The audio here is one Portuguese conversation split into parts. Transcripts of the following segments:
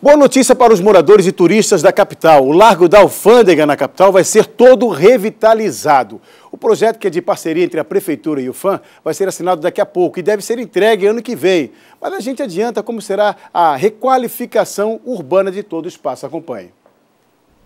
Boa notícia para os moradores e turistas da capital. O Largo da Alfândega, na capital, vai ser todo revitalizado. O projeto, que é de parceria entre a Prefeitura e o FAM, vai ser assinado daqui a pouco e deve ser entregue ano que vem. Mas a gente adianta como será a requalificação urbana de todo o espaço. Acompanhe.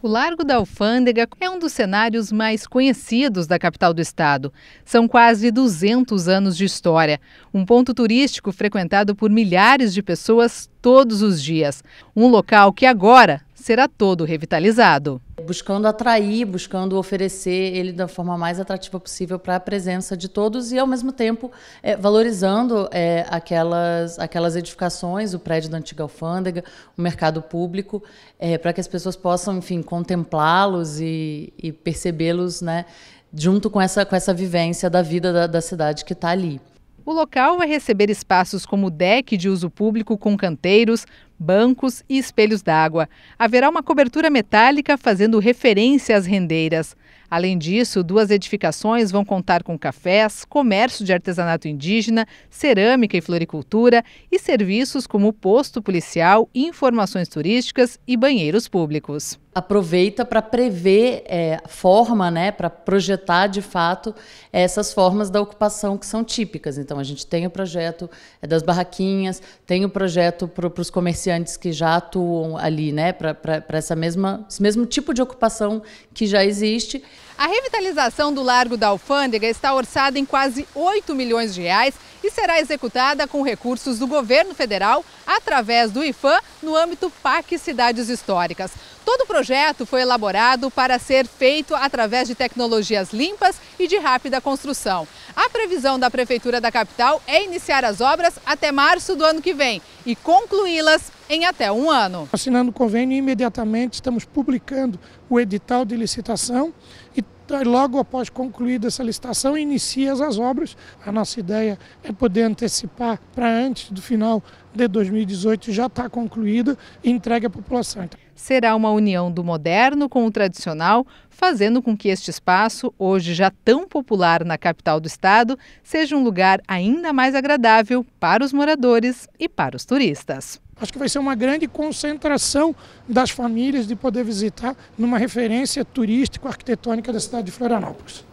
O Largo da Alfândega é um dos cenários mais conhecidos da capital do estado. São quase 200 anos de história, um ponto turístico frequentado por milhares de pessoas todos os dias, um local que agora será todo revitalizado buscando atrair, buscando oferecer ele da forma mais atrativa possível para a presença de todos e, ao mesmo tempo, é, valorizando é, aquelas, aquelas edificações, o prédio da antiga alfândega, o mercado público, é, para que as pessoas possam, enfim, contemplá-los e, e percebê-los, né, junto com essa, com essa vivência da vida da, da cidade que está ali. O local vai receber espaços como deck de uso público com canteiros, bancos e espelhos d'água. Haverá uma cobertura metálica fazendo referência às rendeiras. Além disso, duas edificações vão contar com cafés, comércio de artesanato indígena, cerâmica e floricultura e serviços como posto policial, informações turísticas e banheiros públicos aproveita para prever é, forma, né, para projetar de fato essas formas da ocupação que são típicas. Então a gente tem o projeto é, das barraquinhas, tem o projeto para os comerciantes que já atuam ali, né, para essa mesma esse mesmo tipo de ocupação que já existe a revitalização do Largo da Alfândega está orçada em quase 8 milhões de reais e será executada com recursos do governo federal através do IFAM no âmbito PAC Cidades Históricas. Todo o projeto foi elaborado para ser feito através de tecnologias limpas e de rápida construção. A previsão da Prefeitura da capital é iniciar as obras até março do ano que vem e concluí-las em até um ano. Assinando o convênio, imediatamente estamos publicando o edital de licitação e logo após concluída essa licitação inicia as obras. A nossa ideia é poder antecipar para antes do final de 2018 já está concluída e entregue à população será uma união do moderno com o tradicional, fazendo com que este espaço, hoje já tão popular na capital do estado, seja um lugar ainda mais agradável para os moradores e para os turistas. Acho que vai ser uma grande concentração das famílias de poder visitar numa referência turístico-arquitetônica da cidade de Florianópolis.